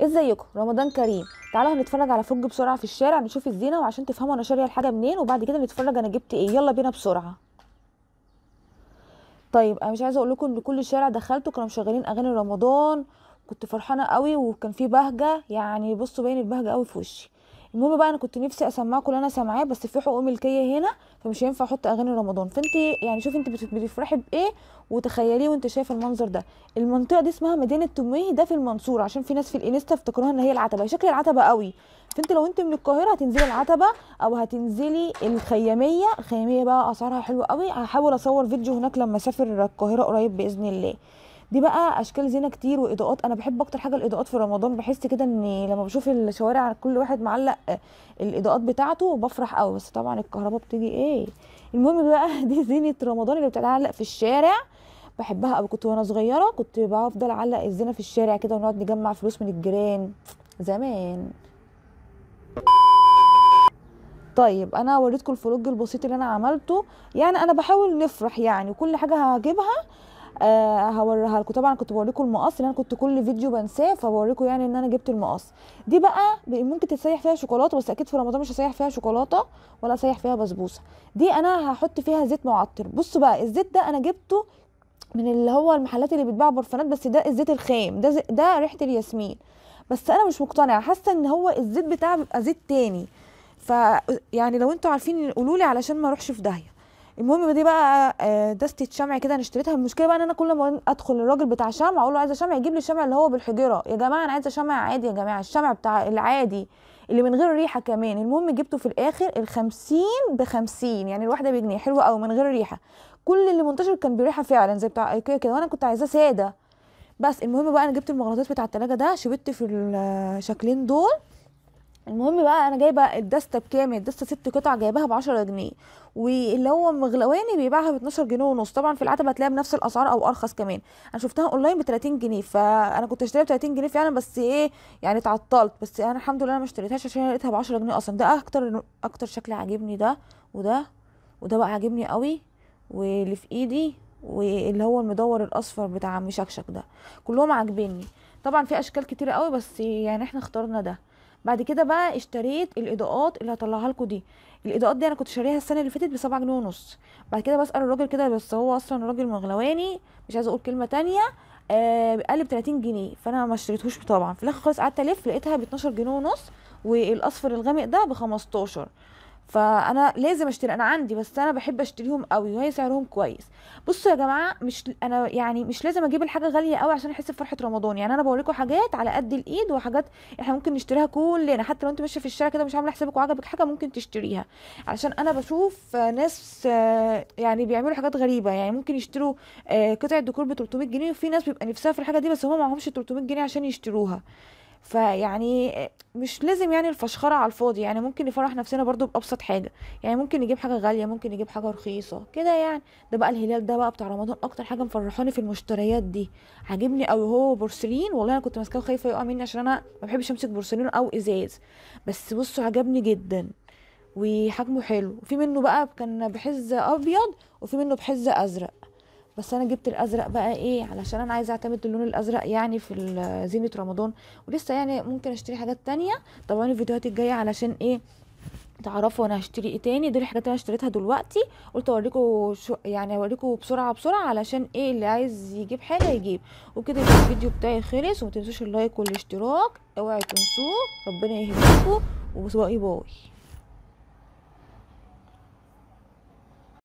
ازيكم رمضان كريم تعالوا هنتفرج على فرج بسرعه في الشارع نشوف الزينه وعشان تفهموا انا شاريه الحاجه منين وبعد كده نتفرج انا جبت ايه يلا بينا بسرعه طيب انا مش عايزه اقول لكم ان كل شارع دخلته كانوا مشغلين اغاني رمضان كنت فرحانه قوي وكان في بهجه يعني بصوا باين البهجه قوي في وشي المهم بقى انا كنت نفسي اسمعكم اللي انا سامعاه بس في حقوق ملكيه هنا فمش هينفع احط اغاني رمضان فانت يعني شوفي انت بتفرحي بايه وتخيليه وانت شايفه المنظر ده المنطقه دي اسمها مدينه تميه ده في المنصوره عشان في ناس في الانستا افتكروها ان هي العتبه شكل العتبه قوي فانت لو انت من القاهره هتنزلي العتبه او هتنزلي الخياميه الخياميه بقى اسعارها حلوه قوي هحاول اصور فيديو هناك لما اسافر القاهره قريب باذن الله دي بقى اشكال زينه كتير واضاءات انا بحب اكتر حاجه الاضاءات في رمضان بحس كده ان لما بشوف الشوارع كل واحد معلق آه، الاضاءات بتاعته بفرح قوي بس طبعا الكهرباء بتيجي ايه المهم بقى دي زينه رمضان اللي بتتعلق في الشارع بحبها قوي كنت وانا صغيره كنت بفضل اعلق الزينه في الشارع كده ونقعد نجمع فلوس من الجيران زمان طيب انا وريتكم الفلوج البسيط اللي انا عملته يعني انا بحاول نفرح يعني كل حاجه هجيبها آه هوريها لكم طبعا كنت بوريكم المقص اللي انا كنت كل فيديو بنساه فبوريكم يعني ان انا جبت المقص دي بقى ممكن تتسيح فيها شوكولاته بس اكيد في رمضان مش هسيح فيها شوكولاته ولا اسيح فيها بسبوسه دي انا هحط فيها زيت معطر بصوا بقى الزيت ده انا جبته من اللي هو المحلات اللي بتباع برفانات بس ده الزيت الخام ده ده ريحه الياسمين بس انا مش مقتنعه حاسه ان هو الزيت بتاعه بيبقى زيت تاني ف يعني لو انتوا عارفين قولوا لي علشان ما اروحش في داهيه المهم دي بقى آه، دستة شمع كده انا اشتريتها المشكله بقى ان انا كل ما ادخل للراجل بتاع شمع اقول له عايزه شمع يجيب لي الشمع اللي هو بالحجيره يا جماعه انا عايزه شمع عادي يا جماعه الشمع بتاع العادي اللي من غير ريحه كمان المهم جبته في الاخر ال 50 ب 50 يعني الواحده بجنيه حلوه قوي من غير ريحه كل اللي منتشر كان بريحه فعلا زي بتاع ايكيا كده وانا كنت عايزاه ساده بس المهم بقى انا جبت المغناطيس بتاع التلاجة ده شبت في الشكلين دول المهم بقى انا جايبه الدسته بكام الدسته ست قطع جايباها ب 10 جنيه واللي هو مغلواني بيبيعها ب 12 جنيه ونص طبعا في العتبه هتلاقيها بنفس الاسعار او ارخص كمان انا شفتها اونلاين ب 30 جنيه فانا كنت اشتريها ب 30 جنيه فعلا بس ايه يعني اتعطلت بس انا الحمد لله انا ما اشتريتهاش عشان لقيتها ب 10 جنيه اصلا ده اكتر اكتر شكل عاجبني ده وده وده بقى عاجبني قوي واللي في ايدي واللي هو المدور الاصفر بتاع مشكشك ده كلهم عاجبني طبعا في اشكال كتيره قوي بس يعني احنا اخترنا ده بعد كده بقى اشتريت الاضاءات اللي هطلعها لكم دي الاضاءات دي انا كنت شاريها السنه اللي فاتت ب 7 جنيه ونص بعد كده بسال الراجل كده بس هو اصلا راجل مغلواني مش عايزه اقول كلمه تانية آه قال ب 30 جنيه فانا ما اشتريتهوش طبعا في الاخر خالص قعدت الف لقيتها ب 12 جنيه ونص والاصفر الغامق ده ب 15 فانا لازم اشتري انا عندي بس انا بحب اشتريهم قوي وهي سعرهم كويس بصوا يا جماعه مش انا يعني مش لازم اجيب الحاجه غاليه قوي عشان احس بفرحه رمضان يعني انا بوريكم حاجات على قد الايد وحاجات احنا ممكن نشتريها كلنا حتى لو انت ماشيه في الشارع كده مش عامله حسابك وعجبك حاجه ممكن تشتريها علشان انا بشوف ناس يعني بيعملوا حاجات غريبه يعني ممكن يشتروا آه، قطعه ديكور ب 300 جنيه وفي ناس بيبقى نفسها في الحاجه دي بس هم معهمش 300 جنيه عشان يشتروها فيعني مش لازم يعني الفشخره على الفاضي يعني ممكن نفرح نفسنا برضو بابسط حاجه يعني ممكن نجيب حاجه غاليه ممكن نجيب حاجه رخيصه كده يعني ده بقى الهلال ده بقى بتاع رمضان اكتر حاجه مفرحاني في المشتريات دي عاجبني قوي هو بورسلين والله انا كنت ماسكاه وخايفه يقع مني عشان انا ما بحبش امسك بورسلين او ازاز بس بصوا عجبني جدا وحجمه حلو وفي منه بقى كان بحز ابيض وفي منه بحز ازرق بس انا جبت الازرق بقى ايه علشان انا عايزه اعتمد اللون الازرق يعني في زينه رمضان ولسه يعني ممكن اشتري حاجات تانية طبعا الفيديوهات الجايه علشان ايه تعرفوا انا هشتري ايه تاني دي الحاجات اللي انا اشتريتها دلوقتي قلت اوريكم شو يعني اوريكم بسرعه بسرعه علشان ايه اللي عايز يجيب حاجه يجيب وكده يبقى الفيديو بتاعي خلص وما تنسوش اللايك والاشتراك اوعي تنسوه ربنا يهديكم وباي باي